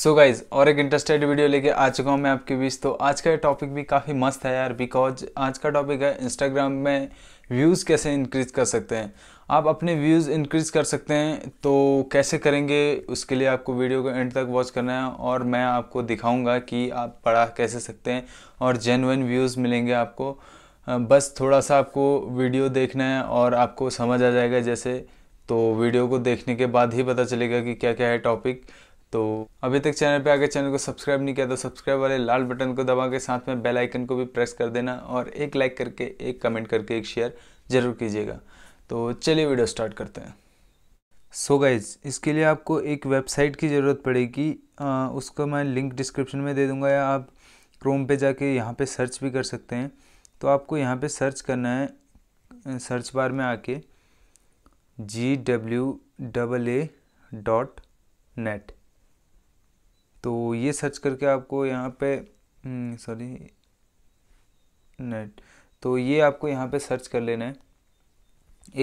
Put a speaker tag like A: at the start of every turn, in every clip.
A: सो so guys और एक interested video लेके आ चुका हूँ मैं आपके बीच तो आज का टॉपिक भी काफ़ी मस्त है यार बिकॉज आज का टॉपिक है इंस्टाग्राम में व्यूज़ कैसे इंक्रीज़ कर सकते हैं आप अपने व्यूज़ इंक्रीज़ कर सकते हैं तो कैसे करेंगे उसके लिए आपको वीडियो को एंड तक वॉच करना है और मैं आपको दिखाऊंगा कि आप पढ़ा कैसे सकते हैं और जेनवन व्यूज़ मिलेंगे आपको बस थोड़ा सा आपको वीडियो देखना है और आपको समझ आ जाएगा जैसे तो वीडियो को देखने के बाद ही पता चलेगा कि क्या क्या है टॉपिक तो अभी तक चैनल पे आके चैनल को सब्सक्राइब नहीं किया तो सब्सक्राइब वाले लाल बटन को दबा के साथ में बेल आइकन को भी प्रेस कर देना और एक लाइक करके एक कमेंट करके एक शेयर ज़रूर कीजिएगा तो चलिए वीडियो स्टार्ट करते हैं सो so गाइज इसके लिए आपको एक वेबसाइट की ज़रूरत पड़ेगी उसको मैं लिंक डिस्क्रिप्शन में दे दूँगा या आप क्रोम पर जाके यहाँ पर सर्च भी कर सकते हैं तो आपको यहाँ पर सर्च करना है सर्च बार में आके G W double A dot net तो ये सर्च करके आपको यहाँ पे सॉरी हम्म, नेट तो ये आपको यहाँ पे सर्च कर लेना है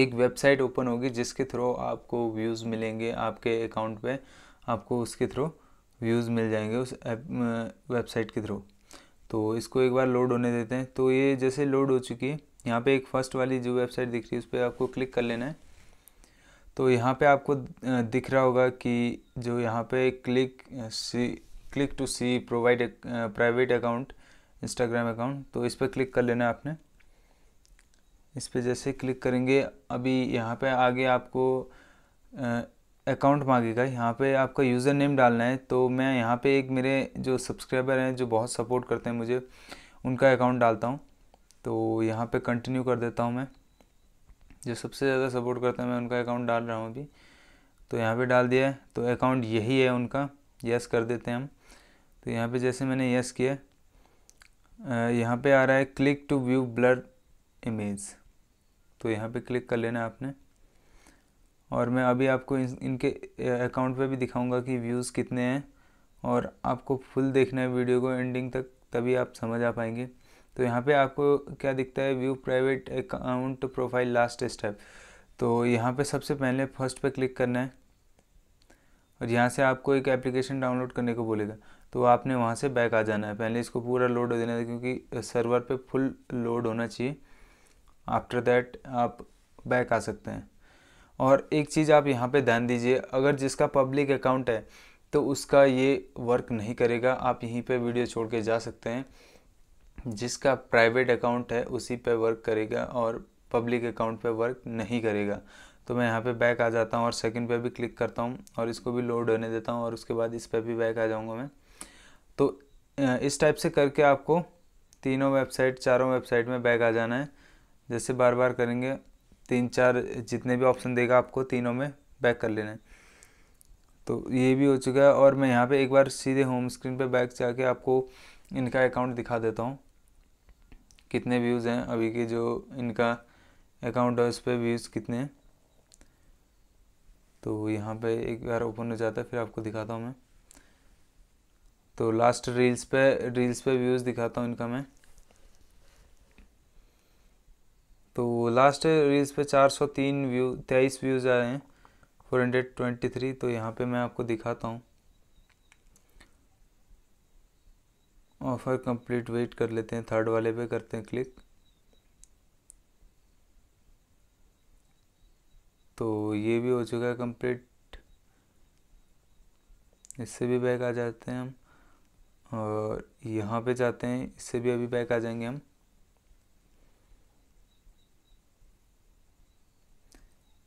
A: एक वेबसाइट ओपन होगी जिसके थ्रू आपको व्यूज़ मिलेंगे आपके अकाउंट पे आपको उसके थ्रू व्यूज़ मिल जाएंगे उस वेबसाइट के थ्रू तो इसको एक बार लोड होने देते हैं तो ये जैसे लोड हो चुकी है यहाँ पे एक फ़र्स्ट वाली जो वेबसाइट दिख रही है उस पर आपको क्लिक कर लेना है तो यहाँ पे आपको दिख रहा होगा कि जो यहाँ पे click see click to see provide private account Instagram account तो इस पर क्लिक कर लेना आपने इस पर जैसे क्लिक करेंगे अभी यहाँ पे आगे आपको अकाउंट मांगेगा यहाँ पे आपका यूज़र नेम डालना है तो मैं यहाँ पे एक मेरे जो सब्सक्राइबर हैं जो बहुत सपोर्ट करते हैं मुझे उनका अकाउंट डालता हूँ तो यहाँ पे कंटिन्यू कर देता हूँ मैं जो सबसे ज़्यादा सपोर्ट करते हैं मैं उनका अकाउंट डाल रहा हूँ अभी तो यहाँ पे डाल दिया है तो अकाउंट यही है उनका यस कर देते हैं हम तो यहाँ पे जैसे मैंने यस किया यहाँ पे आ रहा है click to view blurred image तो यहाँ पे क्लिक कर लेना आपने और मैं अभी आपको इन, इनके अकाउंट पे भी दिखाऊंगा कि व्यूज़ कितने हैं और आपको फुल देखना है वीडियो को एंडिंग तक तभी आप समझ आ पाएंगे तो यहाँ पे आपको क्या दिखता है view private account profile last step तो यहाँ पे सबसे पहले फर्स्ट पे क्लिक करना है और यहाँ से आपको एक एप्लीकेशन डाउनलोड करने को बोलेगा तो आपने वहाँ से बैक आ जाना है पहले इसको पूरा लोड हो देना है क्योंकि सर्वर पे फुल लोड होना चाहिए आफ्टर दैट आप बैक आ सकते हैं और एक चीज़ आप यहाँ पे ध्यान दीजिए अगर जिसका पब्लिक अकाउंट है तो उसका ये वर्क नहीं करेगा आप यहीं पे वीडियो छोड़ के जा सकते हैं जिसका प्राइवेट अकाउंट है उसी पे वर्क करेगा और पब्लिक अकाउंट पे वर्क नहीं करेगा तो मैं यहाँ पे बैक आ जाता हूँ और सेकंड पे भी क्लिक करता हूँ और इसको भी लोड होने देता हूँ और उसके बाद इस पर भी बैक आ जाऊँगा मैं तो इस टाइप से करके आपको तीनों वेबसाइट चारों वेबसाइट में बैक आ जाना है जैसे बार बार करेंगे तीन चार जितने भी ऑप्शन देगा आपको तीनों में बैक कर लेना है तो ये भी हो चुका है और मैं यहाँ पे एक बार सीधे होम स्क्रीन पे बैक जाके आपको इनका अकाउंट दिखा देता हूँ कितने व्यूज़ हैं अभी के जो इनका अकाउंट है उस पर व्यूज़ कितने हैं तो यहाँ पे एक बार ओपन हो जाता है फिर आपको दिखाता हूँ मैं तो लास्ट रील्स पे रील्स पे व्यूज़ दिखाता हूँ इनका मैं तो लास्ट रील्स पे 403 व्यू तेईस व्यूज़ आए हैं 423 तो यहाँ पे मैं आपको दिखाता हूँ ऑफ़र कंप्लीट वेट कर लेते हैं थर्ड वाले पे करते हैं क्लिक तो ये भी हो चुका है कंप्लीट इससे भी बैक आ जाते हैं हम और यहाँ पे जाते हैं इससे भी अभी बैक आ जाएंगे हम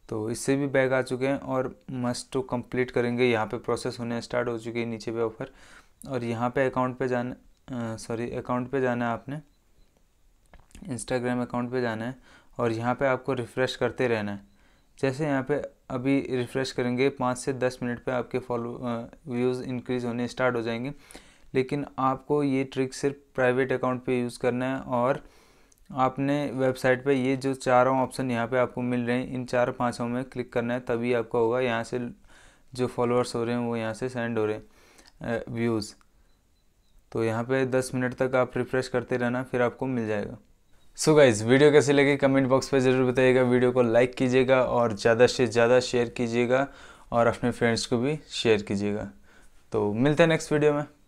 A: तो इससे भी बैग आ चुके हैं और मस्ट टू कंप्लीट करेंगे यहाँ पे प्रोसेस होने स्टार्ट हो चुकी है नीचे पे ऑफर और यहाँ पे अकाउंट पे जाने सॉरी अकाउंट पे जाना है आपने इंस्टाग्राम अकाउंट पे जाना है और यहाँ पे आपको रिफ़्रेश करते रहना है जैसे यहाँ पे अभी रिफ़्रेश करेंगे पाँच से दस मिनट पे आपके फॉलो व्यूज़ इंक्रीज़ होने स्टार्ट हो जाएंगे लेकिन आपको ये ट्रिक सिर्फ प्राइवेट अकाउंट पे यूज़ करना है और आपने वेबसाइट पे ये जो चारों ऑप्शन यहाँ पे आपको मिल रहे हैं इन चार पाँचों में क्लिक करना है तभी आपका होगा यहाँ से जो फॉलोअर्स हो रहे हैं वो यहाँ से सेंड हो रहे हैं व्यूज़ तो यहाँ पे 10 मिनट तक आप रिफ्रेश करते रहना फिर आपको मिल जाएगा सो गाइज वीडियो कैसी लगी कमेंट बॉक्स पे ज़रूर बताइएगा वीडियो को लाइक कीजिएगा और ज़्यादा से ज़्यादा शेयर कीजिएगा और अपने फ्रेंड्स को भी शेयर कीजिएगा तो मिलते हैं नेक्स्ट वीडियो में